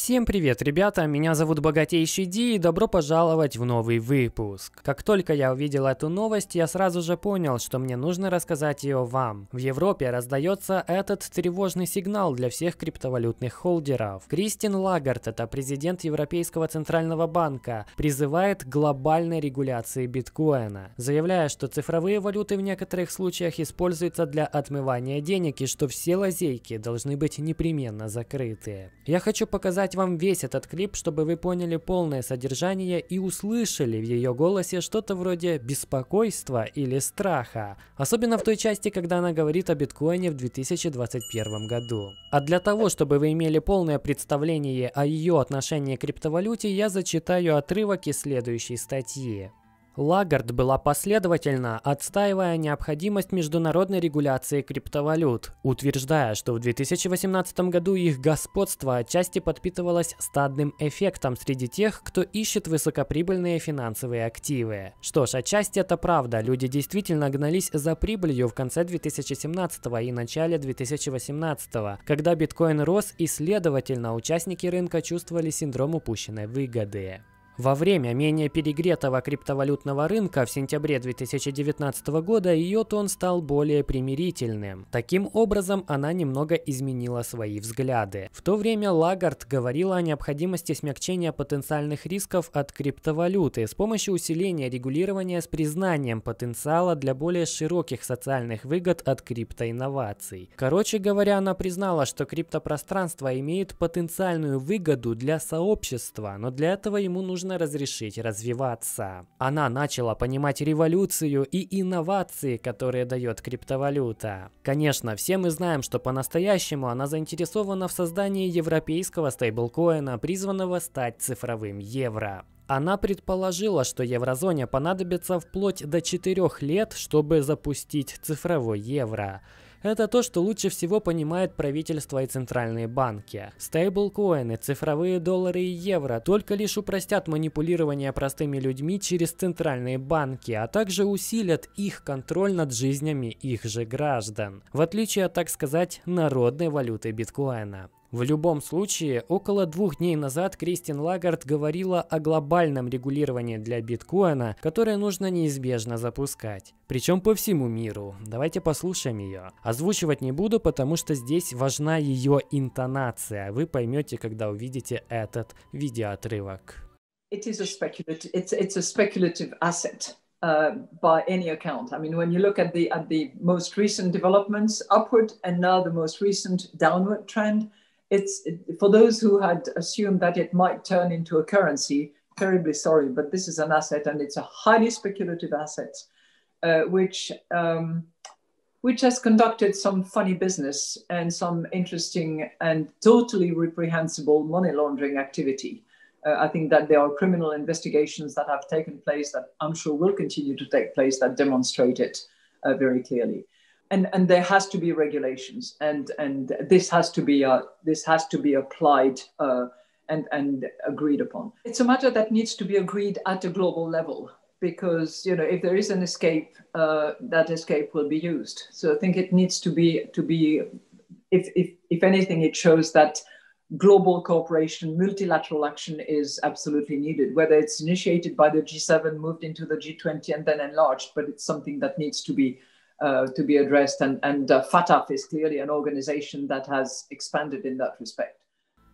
Всем привет, ребята, меня зовут Богатейший Ди и добро пожаловать в новый выпуск. Как только я увидел эту новость, я сразу же понял, что мне нужно рассказать ее вам. В Европе раздается этот тревожный сигнал для всех криптовалютных холдеров. Кристин Лагард, это президент Европейского Центрального Банка, призывает к глобальной регуляции биткоина, заявляя, что цифровые валюты в некоторых случаях используются для отмывания денег и что все лазейки должны быть непременно закрыты. Я хочу показать показать вам весь этот клип, чтобы вы поняли полное содержание и услышали в ее голосе что-то вроде беспокойства или страха. Особенно в той части, когда она говорит о биткоине в 2021 году. А для того, чтобы вы имели полное представление о ее отношении к криптовалюте, я зачитаю отрывок из следующей статьи. Лагард была последовательна, отстаивая необходимость международной регуляции криптовалют, утверждая, что в 2018 году их господство отчасти подпитывалось стадным эффектом среди тех, кто ищет высокоприбыльные финансовые активы. Что ж, отчасти это правда, люди действительно гнались за прибылью в конце 2017 и начале 2018, когда биткоин рос и, следовательно, участники рынка чувствовали синдром упущенной выгоды. Во время менее перегретого криптовалютного рынка в сентябре 2019 года ее тон стал более примирительным. Таким образом, она немного изменила свои взгляды. В то время Лагард говорила о необходимости смягчения потенциальных рисков от криптовалюты с помощью усиления регулирования с признанием потенциала для более широких социальных выгод от криптоинноваций. Короче говоря, она признала, что криптопространство имеет потенциальную выгоду для сообщества, но для этого ему нужно нужно разрешить развиваться. Она начала понимать революцию и инновации, которые дает криптовалюта. Конечно, все мы знаем, что по-настоящему она заинтересована в создании европейского стейблкоина, призванного стать цифровым евро. Она предположила, что еврозоне понадобится вплоть до 4 лет, чтобы запустить цифровой евро. Это то, что лучше всего понимает правительство и центральные банки. Стейблкоины, цифровые доллары и евро только лишь упростят манипулирование простыми людьми через центральные банки, а также усилят их контроль над жизнями их же граждан. В отличие от, так сказать, народной валюты биткоина. В любом случае, около двух дней назад Кристин Лагард говорила о глобальном регулировании для биткоина, которое нужно неизбежно запускать. Причем по всему миру. Давайте послушаем ее. Озвучивать не буду, потому что здесь важна ее интонация. Вы поймете, когда увидите этот видеоотрывок. It is a speculative, it's, it's a speculative asset. Uh, by any account. I mean, when you look at the at the most recent developments upward and now the most recent downward trend, it's for those who had assumed that it might turn into a currency, terribly sorry, but this is an asset and it's a highly speculative asset, uh, which, um, which has conducted some funny business and some interesting and totally reprehensible money laundering activity. Uh, I think that there are criminal investigations that have taken place that I'm sure will continue to take place that demonstrate it uh, very clearly and and there has to be regulations and and this has to be uh, this has to be applied uh, and and agreed upon it's a matter that needs to be agreed at a global level because you know if there is an escape uh, that escape will be used so i think it needs to be to be if if, if anything it shows that global cooperation multilateral action is absolutely needed whether it's initiated by the g7 moved into the g20 and then enlarged but it's something that needs to be uh, to be addressed. And, and uh, FATF is clearly an organization that has expanded in that respect.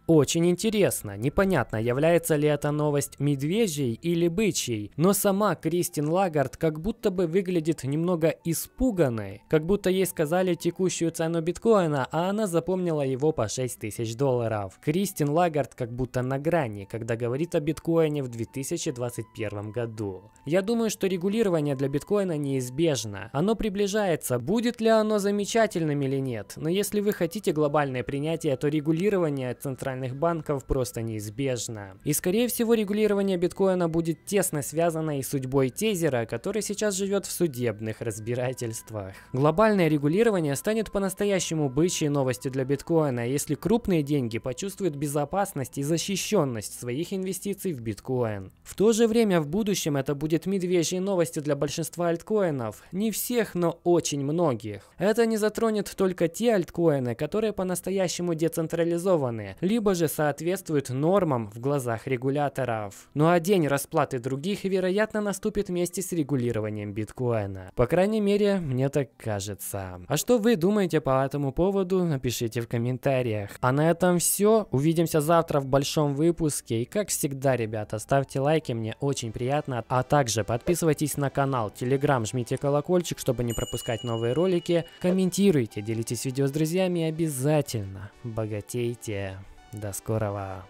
Очень интересно, непонятно, является ли эта новость медвежьей или бычьей, но сама Кристин Лагард как будто бы выглядит немного испуганной, как будто ей сказали текущую цену биткоина, а она запомнила его по 6 тысяч долларов. Кристин Лагард как будто на грани, когда говорит о биткоине в 2021 году. Я думаю, что регулирование для биткоина неизбежно. Оно приближается, будет ли оно замечательным или нет, но если вы хотите глобальное принятие, то регулирование центрального центральных банков просто неизбежно. И скорее всего регулирование биткоина будет тесно связано и судьбой тезера, который сейчас живет в судебных разбирательствах. Глобальное регулирование станет по-настоящему бычьей новостью для биткоина, если крупные деньги почувствуют безопасность и защищенность своих инвестиций в биткоин. В то же время в будущем это будет медвежьей новостью для большинства альткоинов. Не всех, но очень многих. Это не затронет только те альткоины, которые по-настоящему децентрализованы, либо либо же соответствует нормам в глазах регуляторов. Ну а день расплаты других, вероятно, наступит вместе с регулированием биткоина. По крайней мере, мне так кажется. А что вы думаете по этому поводу, напишите в комментариях. А на этом все. Увидимся завтра в большом выпуске. И как всегда, ребята, ставьте лайки, мне очень приятно. А также подписывайтесь на канал, телеграм, жмите колокольчик, чтобы не пропускать новые ролики. Комментируйте, делитесь видео с друзьями и обязательно богатейте. До скорого!